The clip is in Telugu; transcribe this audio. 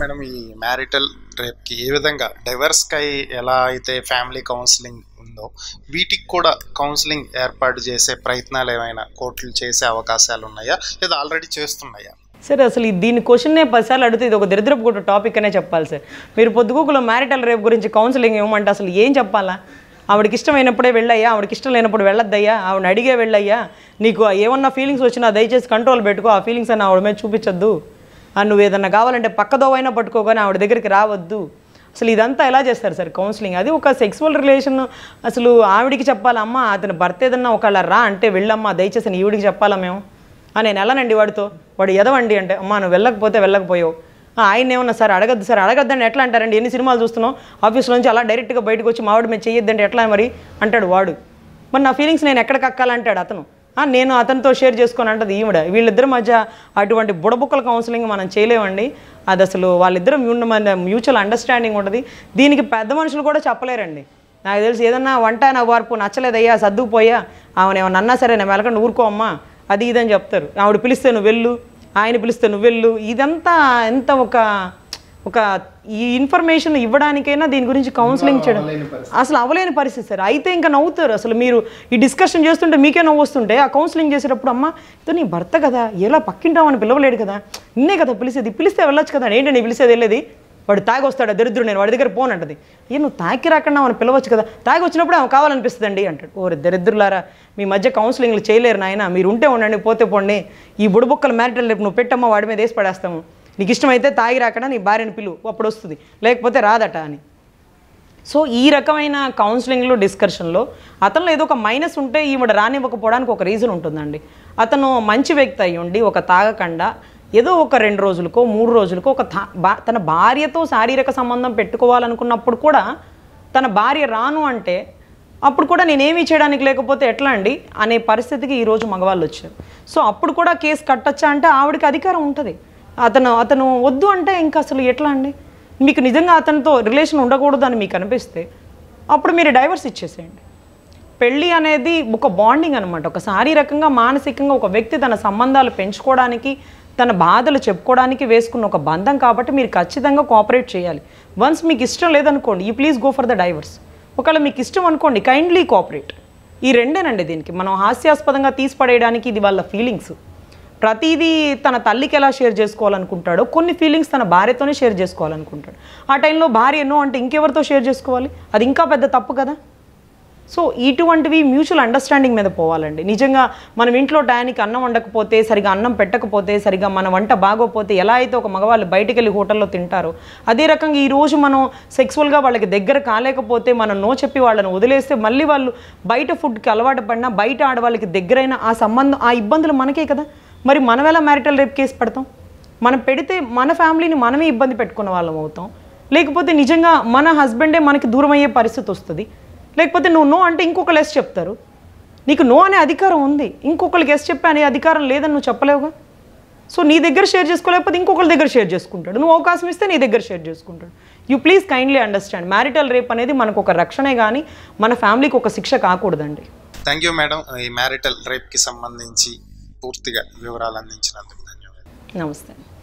మేడం ఈ మ్యారిటల్ రేప్కి ఏ విధంగా డైవర్స్కై ఎలా అయితే ఫ్యామిలీ కౌన్సిలింగ్ ఉందో వీటికి కూడా కౌన్సిలింగ్ ఏర్పాటు చేసే ప్రయత్నాలు ఏమైనా కోర్టులు చేసే అవకాశాలు ఉన్నాయా లేదా ఆల్రెడీ చేస్తున్నాయా సార్ అసలు దీని క్వశ్చన్నే పదిసార్లు అడిగితే ఇది ఒక దరిద్రపు కూడా టాపిక్ అనే చెప్పాలి సార్ మీరు పొద్దుగూకులో మ్యారిటల్ రేప్ గురించి కౌన్సిలింగ్ ఇవ్వమంటే అసలు ఏం చెప్పాలా ఆవిడకి ఇష్టమైనప్పుడే వెళ్ళయ్యా ఆవిడకి ఇష్టం లేనప్పుడు వెళ్ళొద్దయ్యా ఆవిడ అడిగే వెళ్ళయ్యా నీకు ఏమన్నా ఫీలింగ్స్ వచ్చినా దయచేసి కంట్రోల్ పెట్టుకో ఆ ఫీలింగ్స్ అని ఆవిడ మీద చూపించద్దు నువ్వు ఏదన్నా కావాలంటే పక్కదోవైనా పట్టుకోగానే ఆవిడ దగ్గరికి రావద్దు అసలు ఇదంతా ఎలా చేస్తారు సార్ కౌన్సిలింగ్ అది ఒక సెక్స్వల్ రిలేషన్ అసలు ఆవిడికి చెప్పాలమ్మా అతని భర్త ఏదన్నా ఒకళ్ళ రా అంటే వెళ్ళమ్మా దయచేసి ఈవిడికి చెప్పాలా మేము నేను వెళ్ళనండి వాడితో వాడు ఎదవండి అంటే అమ్మా నువ్వు వెళ్ళకపోతే వెళ్ళకపోయావు ఆయన ఏమన్నా సార్ అడగద్దు సార్ అడగద్దండి ఎట్లా అంటారండి ఎన్ని సినిమాలు చూస్తున్నావు ఆఫీస్లో నుంచి అలా డైరెక్ట్గా బయటకు వచ్చి మావిడ మేము చేయొద్దండి ఎట్లా మరి అంటాడు వాడు మరి నా ఫీలింగ్స్ నేను ఎక్కడ కక్కాలంటాడు అతను నేను అతనితో షేర్ చేసుకుని అంటది ఈవిడ వీళ్ళిద్దరి మధ్య అటువంటి బుడబుక్కల కౌన్సిలింగ్ మనం చేయలేమండి అది అసలు వాళ్ళిద్దరం మ్యూచువల్ అండర్స్టాండింగ్ ఉంటుంది దీనికి పెద్ద మనుషులు కూడా చెప్పలేరండి నాకు తెలిసి ఏదన్నా వంట నా వార్పు నచ్చలేదయ్యా సర్దుకుపోయా ఆమెను ఏమన్నా అన్నా సరే నేను వెళ్ళకండి ఊరుకో అమ్మ అది ఇదని చెప్తారు ఆవిడ పిలిస్తే నువ్వు వెళ్ళు ఆయన పిలిస్తే నువ్వు వెళ్ళు ఇదంతా ఎంత ఒక ఒక ఈ ఇన్ఫర్మేషన్ ఇవ్వడానికైనా దీని గురించి కౌన్సిలింగ్ చేయడం అసలు అవలేని పరిస్థితి సార్ అయితే ఇంకా నవ్వుతారు అసలు మీరు ఈ డిస్కషన్ చేస్తుంటే మీకే నవ్వు వస్తుంటే ఆ కౌన్సిలింగ్ చేసేటప్పుడు అమ్మ ఇతో నీ భర్త కదా ఎలా పక్కింటామని పిలవలేడు కదా నిన్నే కదా పిలిచేది పిలిస్తే వెళ్ళొచ్చు కదా నేను పిలిచేది వెళ్ళేది వాడు తాగి వస్తాడు దరిద్రుడు నేను వాడి దగ్గర పోనంటది ఏ నువ్వు తాకి రాకుండా అని పిలవచ్చు కదా తాగి వచ్చినప్పుడు ఆమె కావాలనిపిస్తుందండి అంటాడు ఓరి దరిద్రులారా మీ మధ్య కౌన్సిలింగ్లు చేయలేరు నాయన మీరు ఉంటే ఉండండి పోతే పోండి ఈ బుడబుక్కల మ్యారిటల్ రేపు నువ్వు పెట్టమ్మా వాడి మీద వేసి పడేస్తాము నీకు ఇష్టమైతే తాగి రాకడా నీ భార్యను పిలువు అప్పుడు వస్తుంది లేకపోతే రాదట అని సో ఈ రకమైన కౌన్సిలింగ్లో డిస్కషన్లో అతనిలో ఏదో ఒక మైనస్ ఉంటే ఈవిడ రానివ్వకపోవడానికి ఒక రీజన్ ఉంటుందండి అతను మంచి వ్యక్తి అయ్యి ఉండి ఒక తాగకుండా ఏదో ఒక రెండు రోజులకో మూడు రోజులకో ఒక తన భార్యతో శారీరక సంబంధం పెట్టుకోవాలనుకున్నప్పుడు కూడా తన భార్య రాను అంటే అప్పుడు కూడా నేనేమీ చేయడానికి లేకపోతే ఎట్లా అండి అనే పరిస్థితికి ఈరోజు మగవాళ్ళు వచ్చారు సో అప్పుడు కూడా కేసు కట్టచ్చా అంటే ఆవిడకి అధికారం ఉంటుంది అతను అతను వద్దు అంటే ఇంకా అసలు ఎట్లా అండి మీకు నిజంగా అతనితో రిలేషన్ ఉండకూడదు అని మీకు అనిపిస్తే అప్పుడు మీరు డైవర్స్ ఇచ్చేసేయండి పెళ్ళి అనేది ఒక బాండింగ్ అనమాట ఒక శారీరకంగా మానసికంగా ఒక వ్యక్తి తన సంబంధాలు పెంచుకోవడానికి తన బాధలు చెప్పుకోవడానికి వేసుకున్న ఒక బంధం కాబట్టి మీరు ఖచ్చితంగా కోఆపరేట్ చేయాలి వన్స్ మీకు ఇష్టం లేదనుకోండి ఈ please go for the divorce ఒకవేళ మీకు ఇష్టం అనుకోండి కైండ్లీ కోఆపరేట్ ఈ రెండేనండి దీనికి మనం హాస్యాస్పదంగా తీసిపడేయడానికి ఇది వాళ్ళ ఫీలింగ్స్ ప్రతిదీ తన తల్లికి ఎలా షేర్ చేసుకోవాలనుకుంటాడో కొన్ని ఫీలింగ్స్ తన భార్యతోనే షేర్ చేసుకోవాలనుకుంటాడు ఆ టైంలో భార్య ఎన్నో అంటే ఇంకెవరితో షేర్ చేసుకోవాలి అది ఇంకా పెద్ద తప్పు కదా సో ఇటువంటివి మ్యూచువల్ అండర్స్టాండింగ్ మీద పోవాలండి నిజంగా మనం ఇంట్లో టయానికి అన్నం వండకపోతే సరిగా అన్నం పెట్టకపోతే సరిగా మన వంట బాగోపోతే ఎలా అయితే ఒక మగవాళ్ళు బయటకు వెళ్ళి హోటల్లో తింటారో అదే రకంగా ఈరోజు మనం సెక్సువల్గా వాళ్ళకి దగ్గర కాలేకపోతే మనం నో చెప్పి వాళ్ళని వదిలేస్తే మళ్ళీ వాళ్ళు బయట ఫుడ్కి అలవాటు పడినా బయట ఆడవాళ్ళకి దగ్గరైన ఆ సంబంధం ఆ ఇబ్బందులు మనకే కదా మరి మనం ఎలా మ్యారిటల్ రేప్ కేసు పెడతాం మనం పెడితే మన ఫ్యామిలీని మనమే ఇబ్బంది పెట్టుకున్న వాళ్ళం అవుతాం లేకపోతే నిజంగా మన హస్బెండే మనకి దూరం అయ్యే పరిస్థితి వస్తుంది లేకపోతే నువ్వు నో అంటే ఇంకొక లెస్ చెప్తారు నీకు నో అనే అధికారం ఉంది ఇంకొకరికి ఎస్ చెప్పే అనే అధికారం లేదని నువ్వు చెప్పలేవుగా సో నీ దగ్గర షేర్ చేసుకోలేకపోతే ఇంకొకరి దగ్గర షేర్ చేసుకుంటాడు నువ్వు అవకాశం ఇస్తే నీ దగ్గర షేర్ చేసుకుంటాడు you please kindly understand marital rape అనేది మనకు ఒక రక్షణే కానీ మన ఫ్యామిలీకి ఒక శిక్ష కాకూడదండి థ్యాంక్ యూ మేడం ఈ మ్యారిటల్ రేప్కి సంబంధించి పూర్తిగా వివరాలు అందించినందుకు ధన్యవాదాలు నమస్తే